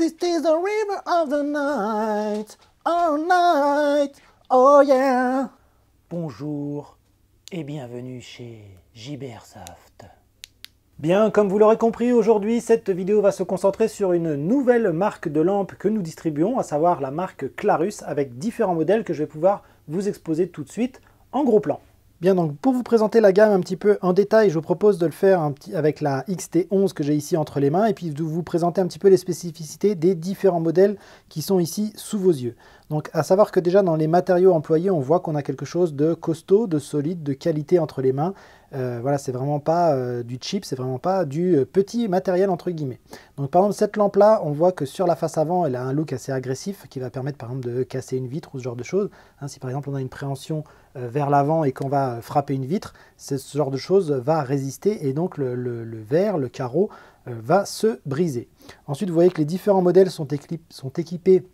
This is the river of the night, all night, oh yeah. Bonjour et bienvenue chez JBRsoft Bien, comme vous l'aurez compris, aujourd'hui, cette vidéo va se concentrer sur une nouvelle marque de lampe que nous distribuons, à savoir la marque Clarus, avec différents modèles que je vais pouvoir vous exposer tout de suite en gros plan. Bien, donc pour vous présenter la gamme un petit peu en détail, je vous propose de le faire petit, avec la XT11 que j'ai ici entre les mains et puis de vous présenter un petit peu les spécificités des différents modèles qui sont ici sous vos yeux. Donc à savoir que déjà dans les matériaux employés, on voit qu'on a quelque chose de costaud, de solide, de qualité entre les mains euh, voilà, c'est vraiment pas euh, du cheap, c'est vraiment pas du euh, petit matériel entre guillemets. Donc par exemple cette lampe là, on voit que sur la face avant, elle a un look assez agressif qui va permettre par exemple de casser une vitre ou ce genre de choses. Hein, si par exemple on a une préhension vers l'avant et qu'on va frapper une vitre, ce genre de choses va résister et donc le, verre, le carreau va se briser. Ensuite vous voyez que les différents modèles sont équipés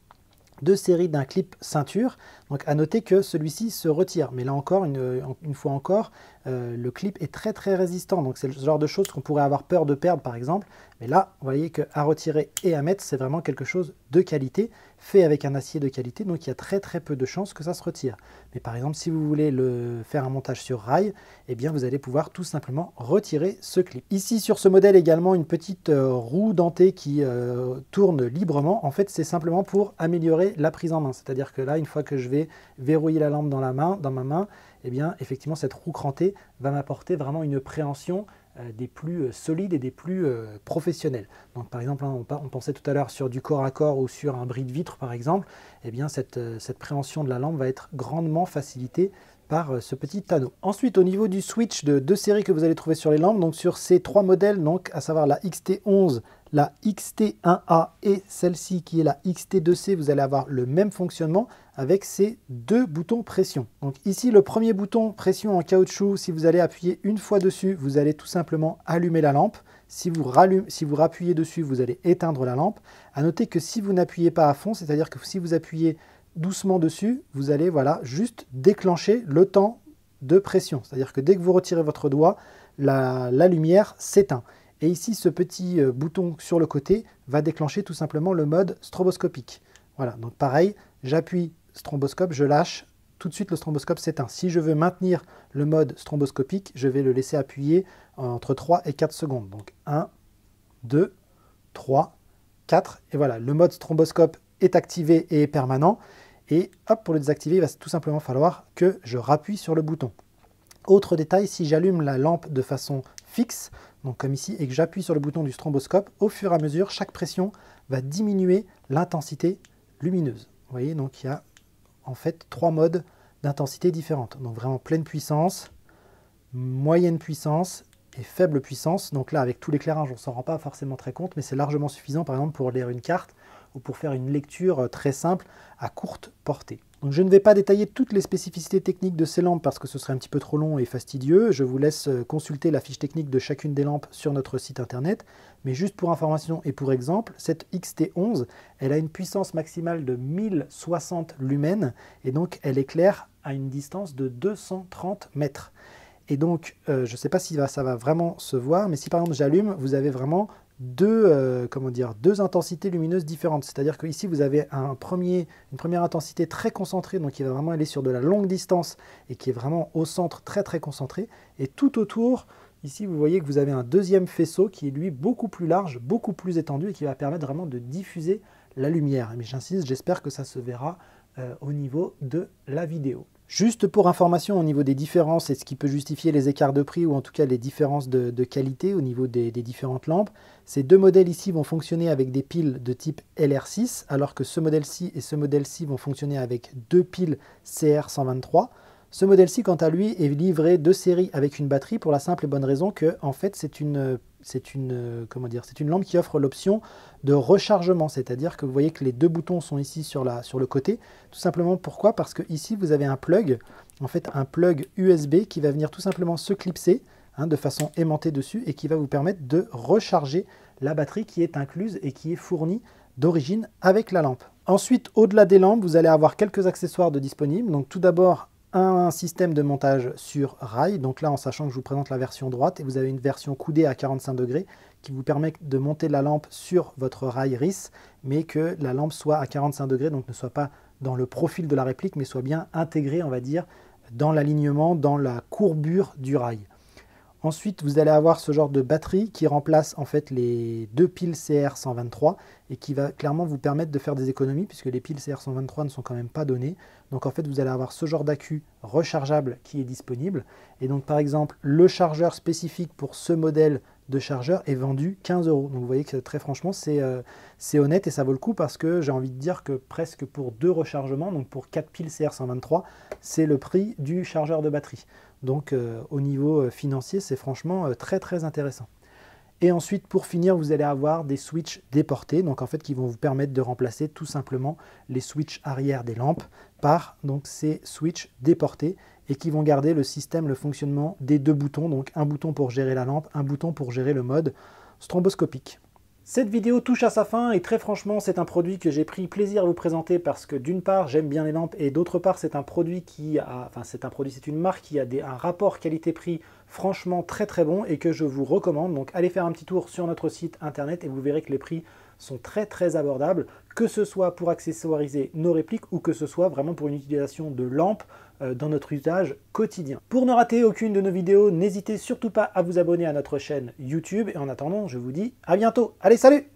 deux séries d'un clip ceinture. Donc à noter que celui-ci se retire, mais là encore, une, fois encore, euh, le clip est très très résistant, donc c'est le genre de choses qu'on pourrait avoir peur de perdre par exemple, mais là, vous voyez qu'à retirer et à mettre, c'est vraiment quelque chose de qualité, fait avec un acier de qualité, donc il y a très très peu de chances que ça se retire. Mais par exemple, si vous voulez le faire un montage sur rail, eh bien vous allez pouvoir tout simplement retirer ce clip. Ici sur ce modèle également une petite euh, roue dentée qui euh, tourne librement. En fait, c'est simplement pour améliorer la prise en main. C'est-à-dire que là, une fois que je vais verrouiller la lampe dans la main, dans ma main, eh bien effectivement cette roue crantée va m'apporter vraiment une préhension euh, des plus euh, solides et des plus euh, professionnels. Donc par exemple, hein, on, pensait tout à l'heure sur du corps à corps ou sur un bris de vitre par exemple, eh bien cette, cette préhension de la lampe va être grandement facilitée par ce petit anneau. Ensuite, au niveau du switch de deux séries que vous allez trouver sur les lampes, donc sur ces trois modèles, donc à savoir la XT11 la XT1A et celle-ci qui est la XT2C, vous allez avoir le même fonctionnement avec ces deux boutons pression. Donc ici, le premier bouton pression en caoutchouc, si vous allez appuyer une fois dessus, vous allez tout simplement allumer la lampe. Si vous, rappuyez dessus, vous allez éteindre la lampe. À noter que si vous n'appuyez pas à fond, c'est-à-dire que si vous appuyez doucement dessus, vous allez voilà, juste déclencher le temps de pression. C'est-à-dire que dès que vous retirez votre doigt, la lumière s'éteint. Et ici, ce petit euh, bouton sur le côté va déclencher tout simplement le mode stroboscopique. Voilà, donc pareil, j'appuie stromboscope, je lâche, tout de suite le stromboscope s'éteint. Si je veux maintenir le mode stromboscopique, je vais le laisser appuyer entre 3 et 4 secondes. Donc 1, 2, 3, 4, et voilà, le mode stromboscope est activé et est permanent. Et hop, pour le désactiver, il va tout simplement falloir que je rappuie sur le bouton. Autre détail, si j'allume la lampe de façon fixe. Donc comme ici, et que j'appuie sur le bouton du stromboscope, au fur et à mesure, chaque pression va diminuer l'intensité lumineuse. Vous voyez, donc il y a en fait trois modes d'intensité différentes. Donc vraiment pleine puissance, moyenne puissance et faible puissance. Donc là, avec tout l'éclairage, on ne s'en rend pas forcément très compte, mais c'est largement suffisant, par exemple, pour lire une carte pour faire une lecture euh, très simple à courte portée. Donc je ne vais pas détailler toutes les spécificités techniques de ces lampes parce que ce serait un petit peu trop long et fastidieux. Je vous laisse euh, consulter la fiche technique de chacune des lampes sur notre site internet. Mais juste pour information et pour exemple, cette XT11, elle a une puissance maximale de 1060 lumens et donc elle éclaire à une distance de 230 mètres. Et donc, euh, je ne sais pas si ça va vraiment se voir, mais si par exemple j'allume, vous avez vraiment deux, euh, comment dire, deux intensités lumineuses différentes. C'est-à-dire que ici vous avez un premier, une première intensité très concentrée, donc qui va vraiment aller sur de la longue distance et qui est vraiment au centre très très concentré. Et tout autour, ici vous voyez que vous avez un deuxième faisceau qui est lui beaucoup plus large, beaucoup plus étendu et qui va permettre vraiment de diffuser la lumière. Mais j'insiste, j'espère que ça se verra euh, au niveau de la vidéo. Juste pour information au niveau des différences et ce qui peut justifier les écarts de prix ou en tout cas les différences de, qualité au niveau des, des, différentes lampes, ces deux modèles ici vont fonctionner avec des piles de type LR6 alors que ce modèle-ci et ce modèle-ci vont fonctionner avec deux piles CR123. Ce modèle-ci quant à lui est livré de série avec une batterie pour la simple et bonne raison que en fait c'est une c'est une, euh, comment dire, c'est une lampe qui offre l'option de rechargement, c'est-à-dire que vous voyez que les deux boutons sont ici sur, la, sur le côté. Tout simplement pourquoi Parce que ici vous avez un plug, en fait un plug USB qui va venir tout simplement se clipser hein, de façon aimantée dessus et qui va vous permettre de recharger la batterie qui est incluse et qui est fournie d'origine avec la lampe. Ensuite, au-delà des lampes, vous allez avoir quelques accessoires de disponibles. Donc tout d'abord un système de montage sur rail, donc là en sachant que je vous présente la version droite, et vous avez une version coudée à 45 degrés qui vous permet de monter la lampe sur votre rail RIS, mais que la lampe soit à 45 degrés, donc ne soit pas dans le profil de la réplique, mais soit bien intégrée, on va dire, dans l'alignement, dans la courbure du rail. Ensuite, vous allez avoir ce genre de batterie qui remplace en fait les deux piles CR123 et qui va clairement vous permettre de faire des économies puisque les piles CR123 ne sont quand même pas données. Donc en fait, vous allez avoir ce genre d'accu rechargeable qui est disponible. Et donc par exemple, le chargeur spécifique pour ce modèle de chargeur est vendu 15 euros. Donc vous voyez que très franchement, euh, c'est honnête et ça vaut le coup parce que j'ai envie de dire que presque pour deux rechargements, donc pour 4 piles CR123, c'est le prix du chargeur de batterie. Donc euh, au niveau euh, financier, c'est franchement très très intéressant. Et ensuite, pour finir, vous allez avoir des switches déportés, donc en fait qui vont vous permettre de remplacer tout simplement les switches arrière des lampes par donc, ces switches déportés et qui vont garder le système, le fonctionnement des deux boutons, donc un bouton pour gérer la lampe, un bouton pour gérer le mode stromboscopique. Cette vidéo touche à sa fin et très franchement c'est un produit que j'ai pris plaisir à vous présenter parce que d'une part j'aime bien les lampes et d'autre part c'est un produit qui a, enfin c'est un produit, c'est une marque qui a des, un rapport qualité-prix franchement très très bon et que je vous recommande. Donc allez faire un petit tour sur notre site internet et vous verrez que les prix sont très très abordables, que ce soit pour accessoiriser nos répliques ou que ce soit vraiment pour une utilisation de lampes euh, dans notre usage quotidien. Pour ne rater aucune de nos vidéos, n'hésitez surtout pas à vous abonner à notre chaîne YouTube et en attendant, je vous dis à bientôt. Allez, salut